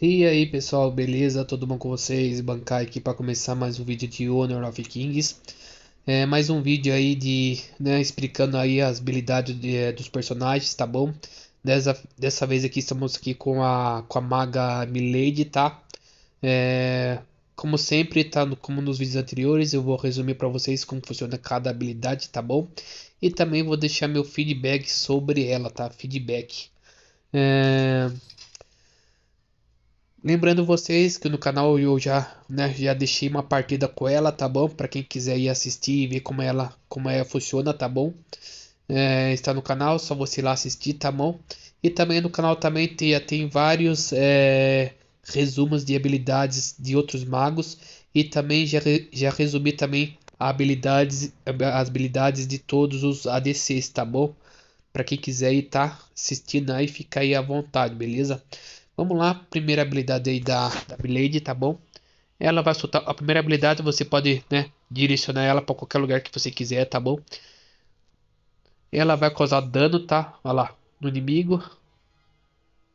E aí pessoal, beleza? tudo bom com vocês? Bancar aqui para começar mais um vídeo de Honor of Kings é, Mais um vídeo aí de, né, explicando aí as habilidades de, é, dos personagens, tá bom? Dessa, dessa vez aqui estamos aqui com a, com a maga Milady, tá? É, como sempre, tá? No, como nos vídeos anteriores, eu vou resumir para vocês como funciona cada habilidade, tá bom? E também vou deixar meu feedback sobre ela, tá? Feedback é... Lembrando vocês que no canal eu já, né, já deixei uma partida com ela, tá bom? Para quem quiser ir assistir e ver como ela, como ela funciona, tá bom? É, está no canal, só você ir lá assistir, tá bom? E também no canal também tem, tem vários é, resumos de habilidades de outros magos e também já, já resumi também habilidades, as habilidades de todos os ADCs, tá bom? Para quem quiser ir tá assistindo aí, fica aí à vontade, beleza? Vamos lá, primeira habilidade aí da, da Blade, tá bom? Ela vai soltar a primeira habilidade, você pode, né, direcionar ela para qualquer lugar que você quiser, tá bom? Ela vai causar dano, tá? Olha lá, no inimigo.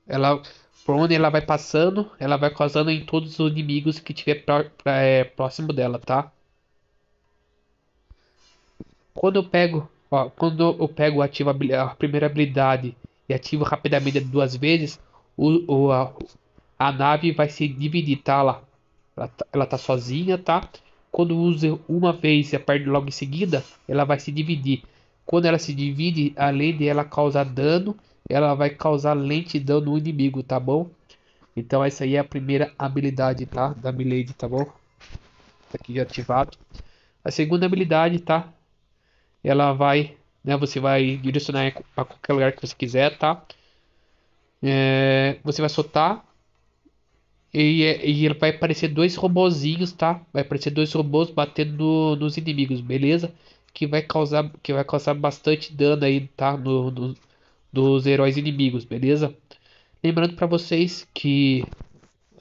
Ela por onde ela vai passando, ela vai causando em todos os inimigos que tiver pra, pra, é, próximo dela, tá? Quando eu pego, ó, quando eu pego ativo a, a primeira habilidade e ativo rapidamente duas vezes, o, o a, a, nave vai se dividir, tá? Ela, ela, tá, tá sozinha, tá? Quando usa uma vez e aperta logo em seguida, ela vai se dividir. Quando ela se divide, além de ela causar dano, ela vai causar lentidão no inimigo, tá bom? Então essa aí é a primeira habilidade, tá? Da Milady, tá bom? Tá aqui aqui ativado. A segunda habilidade, tá? Ela vai, né? Você vai direcionar a qualquer lugar que você quiser, tá? É, você vai soltar e, é, e, ele vai aparecer dois robozinhos, tá? Vai aparecer dois robôs batendo no, nos inimigos, beleza? Que vai causar que vai causar bastante dano aí, tá? No, no, dos heróis inimigos, beleza? Lembrando para vocês que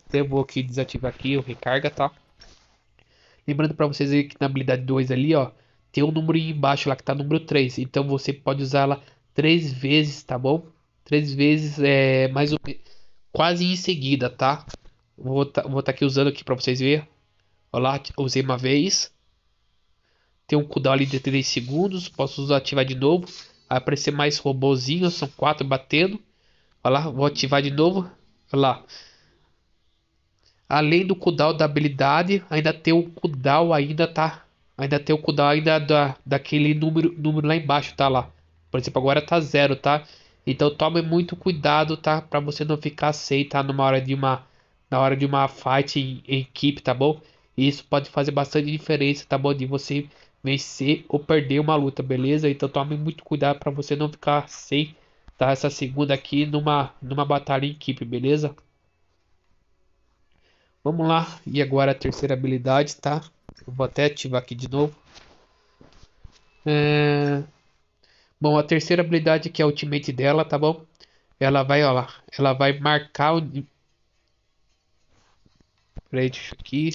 até vou aqui desativar aqui o recarga, tá? Lembrando para vocês aí que na habilidade 2 ali, ó, tem um número embaixo lá que tá número 3, então você pode usá-la três vezes, tá bom? três vezes é, mais ou quase em seguida, tá? Vou tá, vou tá aqui usando aqui para vocês ver. Olá, usei uma vez. Tem um cooldown ali de 3 segundos. Posso ativar de novo. Vai aparecer mais robozinhos. São quatro batendo. olá vou ativar de novo. olá Além do cooldown da habilidade, ainda tem o cooldown ainda tá. Ainda tem o cooldown ainda da, daquele número, número lá embaixo, tá lá. Por exemplo, agora tá zero, tá? Então tome muito cuidado, tá? Para você não ficar sem, tá? Numa hora de uma, na hora de uma fight em, em equipe, tá bom? isso pode fazer bastante diferença, tá bom? De você vencer ou perder uma luta, beleza? Então tome muito cuidado para você não ficar sem, tá? Essa segunda aqui numa, numa batalha em equipe, beleza? Vamos lá, e agora a terceira habilidade, tá? Eu vou até ativar aqui de novo. É... Bom, a terceira habilidade que é a ultimate dela, tá bom? Ela vai, ó lá, ela vai marcar o... Peraí, deixa aqui.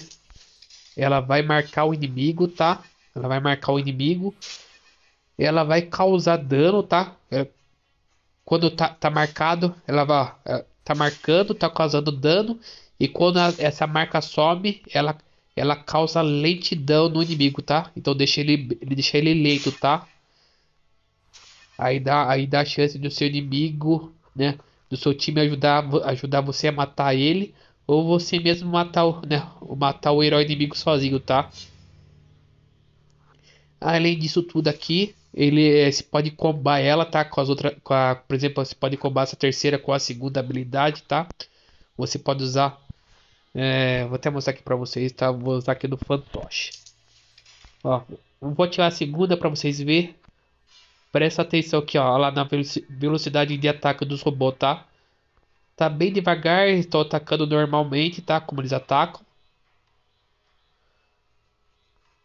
Ela vai marcar o inimigo, tá? Ela vai marcar o inimigo. Ela vai causar dano, tá? É, quando tá, tá marcado, ela vai... É, tá marcando, tá causando dano. E quando a, essa marca some, ela, ela causa lentidão no inimigo, tá? Então deixa ele, deixa ele lento, tá? Aí dá, aí dá a chance do seu inimigo, né? Do seu time ajudar, ajudar você a matar ele. Ou você mesmo matar o, né, matar o herói inimigo sozinho, tá? Além disso tudo aqui, ele eh, se pode combar ela, tá? Com as outras, com a, por exemplo, você pode combar essa terceira com a segunda habilidade, tá? Você pode usar, é, vou até mostrar aqui para vocês, tá? Vou usar aqui no fantoche. Ó, vou tirar a segunda para vocês ver Presta atenção aqui, ó, lá na velocidade de ataque dos robôs, tá? Tá bem devagar, estou atacando normalmente, tá? Como eles atacam.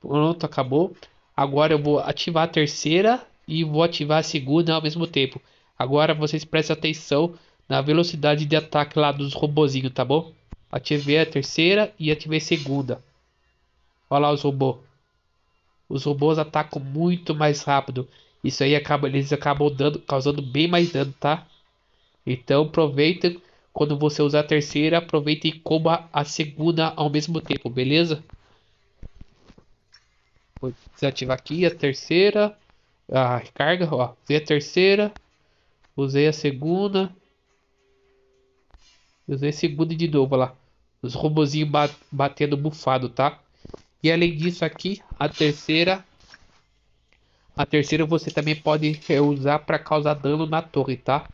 Pronto, acabou. Agora eu vou ativar a terceira e vou ativar a segunda ao mesmo tempo. Agora vocês prestem atenção na velocidade de ataque lá dos robôzinhos, tá bom? Ativei a terceira e ativei a segunda. Olha lá os robôs. Os robôs atacam muito mais rápido. Isso aí acaba, eles acabam dando, causando bem mais dano, tá? Então aproveita quando você usar a terceira, aproveita e coma a segunda ao mesmo tempo, beleza? Vou desativar aqui a terceira, a recarga, ó, usei a terceira, usei a segunda, usei a segunda de novo, lá. Os robozinhos batendo bufado, tá? E além disso aqui, a terceira a terceira você também pode usar para causar dano na torre, tá?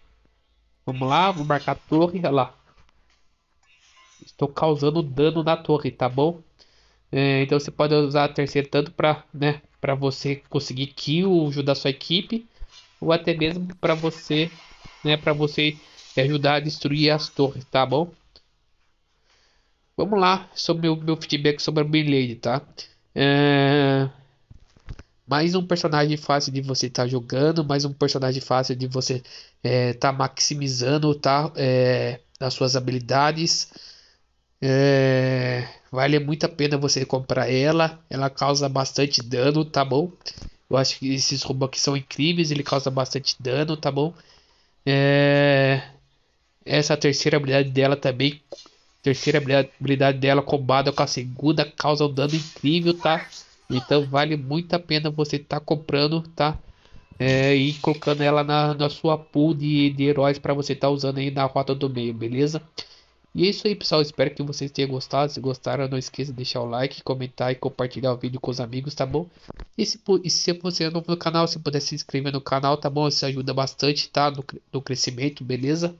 Vamos lá, vou marcar a torre, olha lá. Estou causando dano na torre, tá bom? É, então você pode usar a terceira tanto para né, você conseguir kill, ajudar sua equipe, ou até mesmo para você, né, para você ajudar a destruir as torres, tá bom? Vamos lá sobre o meu feedback sobre a Blade, tá? É mais um personagem fácil de você estar tá jogando, mais um personagem fácil de você estar é, tá maximizando tá, é, as suas habilidades. É, vale muito a pena você comprar ela, ela causa bastante dano, tá bom? Eu acho que esses robôs aqui são incríveis, ele causa bastante dano, tá bom? É... Essa terceira habilidade dela também. Terceira habilidade dela combada com a segunda causa um dano incrível, tá? Então vale muito a pena você estar tá comprando, tá? É, e colocando ela na, na sua pool de, de heróis para você estar tá usando aí na rota do meio, beleza? E é isso aí, pessoal. Espero que vocês tenham gostado. Se gostaram, não esqueça de deixar o like, comentar e compartilhar o vídeo com os amigos, tá bom? E se, e se você é novo no canal, se puder se inscrever no canal, tá bom? Isso ajuda bastante, tá? No, no crescimento, beleza?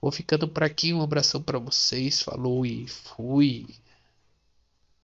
Vou ficando por aqui. Um abração para vocês. Falou e fui.